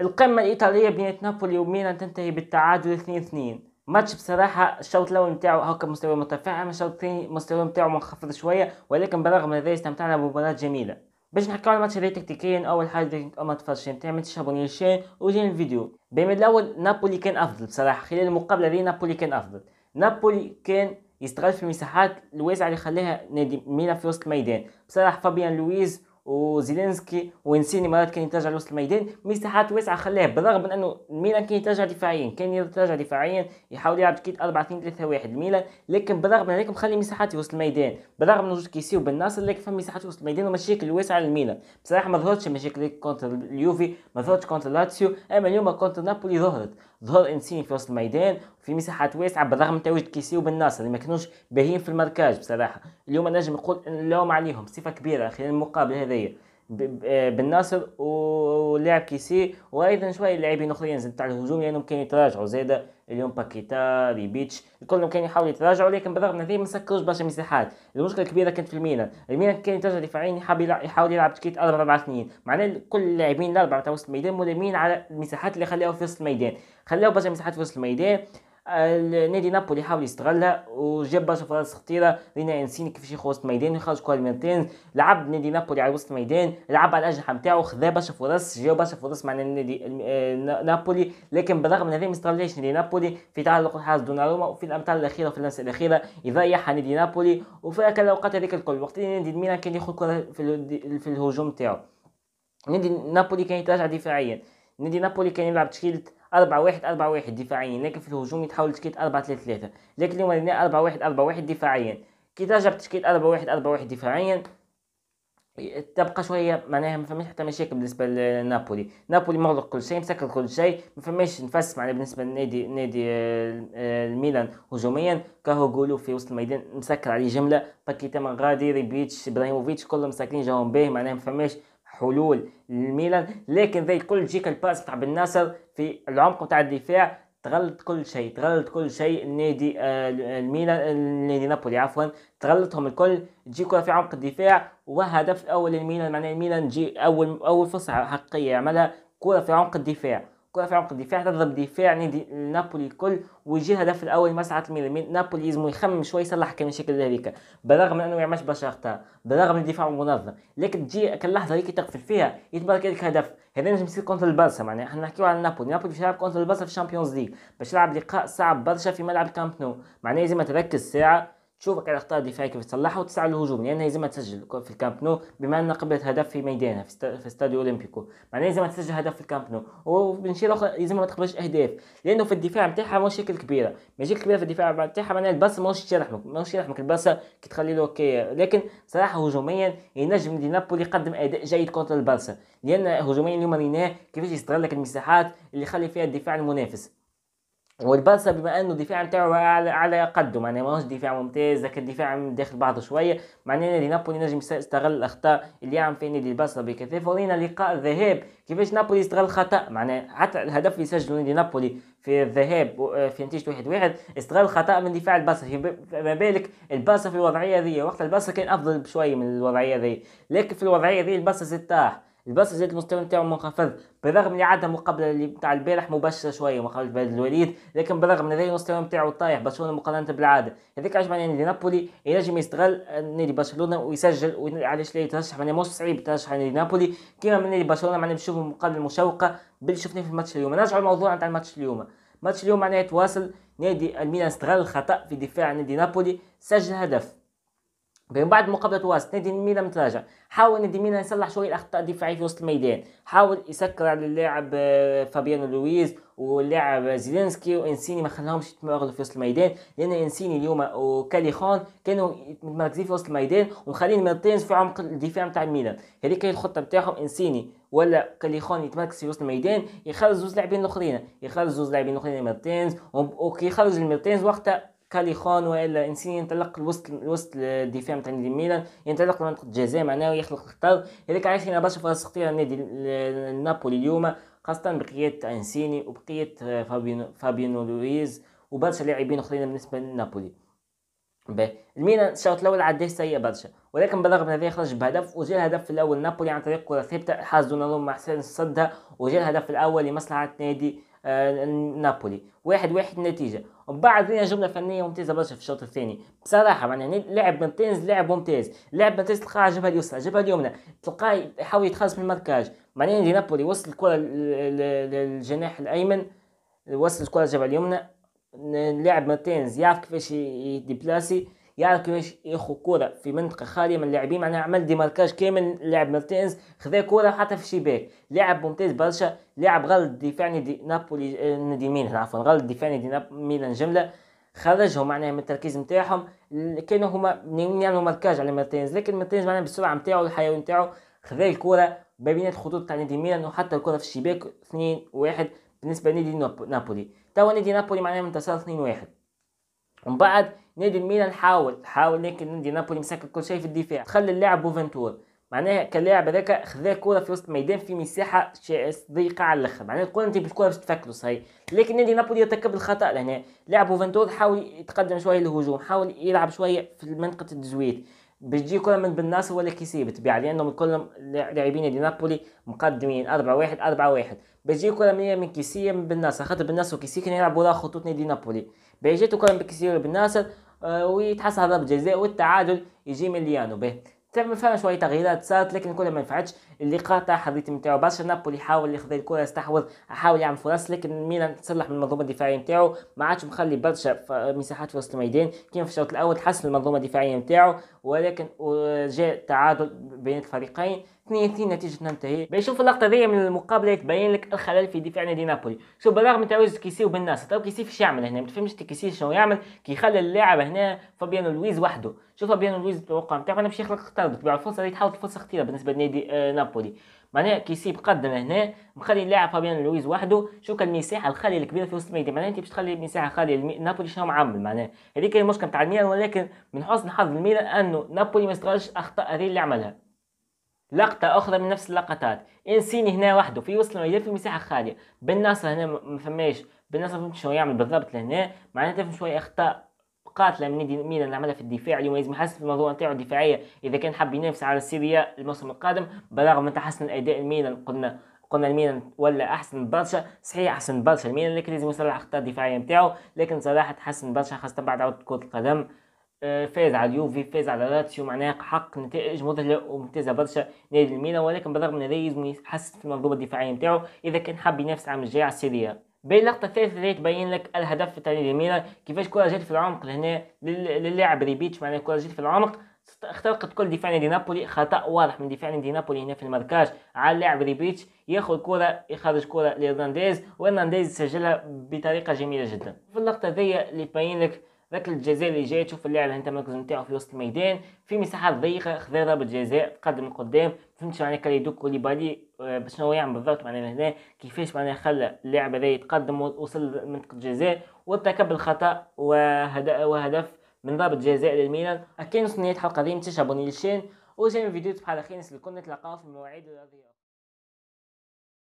القمة الإيطالية بين نابولي وميلان تنتهي بالتعادل 2-2 ماتش بصراحة الشوط الأول نتاعو هاكا مستوى مرتفع أما الشوط الثاني مستوى نتاعو منخفض شوية ولكن بالرغم من ذلك استمتعنا بمباراة جميلة باش نحكيو على الماتش هذا تكتيكيا أول حاجة أما تفرجش نتاع ما تشابوني الشين وجاي الفيديو بين الأول نابولي كان أفضل بصراحة خلال المقابلة هذه نابولي كان أفضل نابولي كان يستغل في المساحات الواسعة اللي خلاها نادي ميلان في وسط الميدان بصراحة فابيان لويز وزيلينسكي ونسيني مرات كان يترجع لوسط الميدان مساحات واسعه خلاه بالرغم من انه الميلان كان يترجع دفاعيا كان يترجع دفاعيا يحاول يلعب تكيت 4 2 3 1 الميلان لكن بالرغم من هذاك مخلي مساحات وسط الميدان بالرغم من وجود كيسي ناصر لكن فهم مساحات وسط الميدان ومشاكل واسعه للميلان بصراحه ما ظهرتش مشاكل كونتر اليوفي ما ظهرتش كونتر لاتسيو اما اليوم كونتر نابولي ظهرت ظهور انسيني في وسط الميدان في مساحات واسعه بالرغم من تواجد كيسي وبالناصر اللي ما كانوش باهيين في المركز بصراحه اليوم نجم نقول اللوم عليهم صفه كبيره خلال المقابله هذه آه، بالناصر ولاعب كيسي وايضا شويه لاعبين اخرين تاع الهجوم لانهم يعني كانوا يتراجعوا زاده اليوم باكيتا ريبيتش الكل كانوا يحاول يتراجعوا لكن بالرغم من هذه ما سكروش برشا مساحات المشكله كبيره كانت في الميلان الميلان كان يتراجع دفاعيا يحاول يلعب تكيت 4 4 2 معناه كل اللاعبين الاربعه تاع وسط الميدان ملمين على المساحات اللي خلاوها في وسط الميدان خلاو برشا مساحات في وسط الميدان نادي نابولي حاول يستغلها وجاب برشا فرص خطيره رينا انسيني كيفاش يخرج وسط الميدان ويخرج كوال مارتينز لعب نادي نابولي على وسط الميدان لعب على الاجنحه نتاعو خذا برشا فرص جا برشا فرص مع نادي نابولي لكن بالرغم من هذا ما استغلش نادي نابولي في تعلق الحارس دوناروما وفي الامتار الاخيره في اللمسه الاخيره يضيعها نادي نابولي وفي الاوقات هذيك الكل وقت نادي الميلان كان ياخذ كره في الهجوم نتاعو نادي نابولي كان يتراجع دفاعيا نادي نابولي كان يلعب تشكيله 4 1 4 1 دفاعيا لكن في الهجوم يتحول تشكيل 4 3 3 لكن اليوم لدينا 4 1 4 1 دفاعيا كي ترجع بتشكيل 4 1 4 1 دفاعيا تبقى شويه معناها ما فماش حتى مشاكل بالنسبه لنابولي نابولي مغلق كل شيء مسكر كل شيء ما فماش نفس معنا بالنسبه لنادي نادي آه، آه، الميلان هجوميا كاهو جولو في وسط الميدان مسكر عليه جمله باكيتا من غادي ريبيتش ابراهيموفيتش كلهم مسكرين جاهم به معناها ما فماش حلول للميلان لكن زي كل جيك الباس بتاع بن ناصر في العمق بتاع الدفاع تغلط كل شيء تغلط كل شيء النادي آه الميلان النادي نابولي عفوا تغلطهم الكل تجي كره في عمق الدفاع وهدف اول للميلان معناه الميلان جي اول اول فرصه حقيقيه عملها كره في عمق الدفاع كره في عمق الدفاع تضرب دفاع نادي يعني نابولي الكل ويجي الهدف الاول مسعة ميلان نابولي لازم يخمم شوي يصلح كان الشكل هذيك بالرغم من انه ما يعملش اخطاء بالرغم من الدفاع منظم لكن تجي اللحظه هذيك تقفل فيها يتبارك لك هدف هذا نجم يصير كونتر البارسا معناها احنا نحكيو على نابولي نابولي باش يلعب كونتر البارسا في الشامبيونز ليغ باش يلعب لقاء صعب برشا في ملعب كامب نو معناها لازم تركز ساعه تشوفك الاخطاء الدفاعيه كيف تصلحها وتسعى للهجوم لانها لازم تسجل في الكامب نو بما انها قبلت هدف في ميدانها في استاديو اولمبيكو معناها لازم تسجل هدف في الكامب نو ومن شيء اخر يلزمها ما تقبلش اهداف لانه في الدفاع نتاعها مشاكل كبيره مشاكل كبيره في الدفاع نتاعها معناها الباص ماهوش يرحمك ماهوش يرحمك الباص كي تخلي له اوكي لكن صراحه هجوميا ينجم دي نابولي يقدم اداء جيد كونتر البارسا لان هجوميا اليوم ريناه كيفاش يستغل لك المساحات اللي يخلي فيها الدفاع المنافس والبارسا بما انه الدفاع بتاعه على على قده معناه ما هوش دفاع ممتاز لكن الدفاع داخل بعضه شويه معناه نادي نابولي نجم يستغل الاخطاء اللي عم في نادي البارسا بكثافه ورينا لقاء الذهاب كيفاش نابولي استغل خطا معناه حتى الهدف اللي سجله نادي نابولي في الذهاب آه، في نتيجه واحد واحد استغل خطا من دفاع البارسا ما بالك البارسا في الوضعيه هذه وقت البارسا كان افضل بشويه من الوضعيه هذه لكن في الوضعيه هذه البارسا ستاح الباص زاد المستوى نتاعو منخفض بالرغم من عدم مقابله اللي نتاع البارح مباشره شويه مقابله بلد الوليد لكن بالرغم من هذا المستوى نتاعو طايح برشلونه مقارنه بالعاده هذاك عجبني يعني نابولي ينجم يستغل نادي برشلونه ويسجل علاش لا يترشح معناها مش صعيب ترشح نادي نابولي كيما من نادي برشلونه معناها نشوفو مقابله مشوقه باللي شفناه في الماتش اليوم نرجعوا الموضوع نتاع الماتش اليوم ماتش اليوم معناها تواصل نادي الميلان استغل الخطا في دفاع نادي نابولي سجل هدف من بعد مقابله واس نادي ميلان متراجع حاول نادي ميلان يصلح شويه الاخطاء الدفاعيه في وسط الميدان حاول يسكر على اللاعب آه، فابيانو لويز واللاعب زيلينسكي وانسيني ما خلاهمش يتمرغلوا في وسط الميدان لان انسيني اليوم وكاليخون كانوا متمركزين في وسط الميدان ومخلين ميرتينز في عمق الدفاع نتاع الميلان هذيك هي الخطه نتاعهم انسيني ولا كاليخون يتمركز في وسط الميدان يخرج زوز لاعبين الاخرين يخرج زوز لاعبين الاخرين وكي وكيخرج ميرتينز وقتها كاليخون والا انسين ينطلق الوسط الوسط الدفاع نتاع نادي ميلان ينطلق لمنطقه الجزاء معناه ويخلق خطر هذاك عايش هنا برشا فرص خطيره نادي نابولي اليوم خاصه بقياده انسيني وبقياده فابينو فابينو لويز وبرشا لاعبين اخرين بالنسبه لنابولي بي. الميلان الشوط الاول عداه سيء برشا ولكن بالرغم من هذا خرج بهدف وجاء الهدف الاول نابولي عن طريق كره ثابته حاز مع حسين صدها وجاء الهدف الاول لمصلحه نادي آه، نابولي واحد واحد نتيجه ومن بعد جمله فنيه ممتازه برشا في الشوط الثاني بصراحه معناها يعني لعب ممتاز لعب ممتاز لعب ممتاز تلقاه جبهه اليسرى جبهه اليمنى تلقاه يحاول يتخلص من المركاج معناها يعني نابولي وصل الكره للجناح الايمن وصل الكره للجبهة اليمنى لاعب مارتينز يعرف كيفاش يديبلاسي يعرف كيفاش ياخذ كره في منطقه خاليه من اللاعبين معناها عمل ديماركاج كامل لاعب مارتينز خذا كره حتى في الشباك لاعب ممتاز برشا لاعب غلط دفاع نادي نابولي آه، نادي ميلان عفوا غلط دفاع نادي ميلان جمله خرجهم معناها من التركيز نتاعهم كانوا هما يعملوا ماركاج على مارتينز لكن مارتينز معناها بالسرعه نتاعو والحيوية نتاعو خذا الكره ما بين الخطوط تاع نادي ميلان وحتى الكره في الشباك 2 1 بالنسبه لنادي نابولي توا نادي نابولي معناها منتصر 2 1 ومن بعد نادي الميلان حاول حاول لكن نادي نابولي مسكر كل شيء في الدفاع خلى اللاعب بوفنتور معناها كلاعب هذاك خذا كره في وسط الميدان في مساحه ضيقه على الاخر معناها الكره انت بالكره باش تفكروا صحيح لكن نادي نابولي ارتكب الخطا لهنا لاعب بوفنتور حاول يتقدم شويه للهجوم حاول يلعب شويه في منطقه التزويد بيجي كره من هو ولا كيسي تبيع لانهم كلهم لاعبين دي نابولي مقدمين 4 1 4 1 بيجي كره من من كيسيه من بالناس خاطر بالناس وكيسي كان يلعبوا ورا خطوط نادي نابولي بيجي كره من كيسيه بالناصر آه، ويتحصل ضربه جزاء والتعادل يجي مليانو به تعمل فيها شويه تغييرات صارت لكن الكره ما نفعتش اللي قاطع حظيت نتاعو باش نابولي حاول ياخذ الكره يستحوذ حاول يعمل فرص لكن ميلان تصلح من المنظومه الدفاعيه نتاعو ما عادش مخلي برشا مساحات في وسط الميدان كيما في الشوط الاول تحسن المنظومه الدفاعيه نتاعو ولكن جاء تعادل بين الفريقين اثنين اثنين نتيجه تنتهي بنشوف اللقطه ذي من المقابله يتبين لك الخلل في دفاع نادي نابولي شو بالرغم من تواجد كيسي وبالناس تو كيسي فيش يعمل هنا ما تفهمش كيسي شنو يعمل كيخلي اللاعب هنا فابيانو لويز وحده شوف فابيانو لويز التوقع نتاعو انا باش يخلق خطر بطبيعة الفرصه اللي تحاول فرصه خطيره بالنسبه لنادي آه نابولي معناها كيسي بقدم هنا مخلي اللاعب فابيان لويز وحده شوف المساحه الخاليه الكبيره في وسط الميدان معناها انت باش تخلي مساحه خاليه نابولي شنو معمل معناها هذيك المشكله نتاع الميلان ولكن من حسن حظ الميلان انه نابولي ما استغلش اخطاء هذه اللي عملها لقطة أخرى من نفس اللقطات إنسيني هنا وحده في وسط الميدان في مساحة خالية بن ناصر هنا ما فماش بن ناصر فهمت شنو يعمل بالضبط لهنا معناتها فهم شوية أخطاء قاتلة من ميلان اللي عملها في الدفاع اليوم لازم يحسن في الموضوع نتاعو الدفاعية إذا كان حاب ينافس على سيريا الموسم القادم بالرغم من تحسن أداء الميلان قلنا قلنا الميلان ولا احسن برشا صحيح احسن برشا الميلان لكن لازم يصلح اخطاء الدفاعيه نتاعو لكن صراحه تحسن برشا خاصه بعد عوده كره القدم آه، فاز على اليوفي فاز على لاتسيو معناها حقق نتائج مذهله وممتازه برشا نادي الميلان ولكن بالرغم من هذا لازم يحسن في المنظومه الدفاعيه نتاعو اذا كان حاب ينافس العام الجاي على السيريا إيه. بين اللقطه الثالثه اللي تبين لك الهدف تاع نادي الميلان كيفاش كره جات في العمق لهنا للاعب ريبيتش معناها كره جات في العمق اخترقت كل دفاع نادي نابولي خطا واضح من دفاع نادي نابولي هنا في المركاج على اللاعب ريبيتش ياخذ كرة يخرج كرة لرنانديز ورنانديز سجلها بطريقه جميله جدا في اللقطه ذي اللي تبين لك ركله الجزاء اللي جاي تشوف اللاعب انت المركز نتاعو في وسط الميدان في مساحات ضيقه خذا ضربه جزاء تقدم لقدام فهمتش معناها كاليدو كوليبالي آه، باش شنو يعمل بالضبط معناها هنا كيفاش معناها خلى اللاعب هذا يتقدم ووصل لمنطقه الجزاء وارتكب الخطا وهدف من ضربه جزاء للميلان كان نهايه الحلقه هذه ما للشين وزي للشان وجاي فيديو بحال خير نسلكم نتلاقاو في المواعيد الرياضيه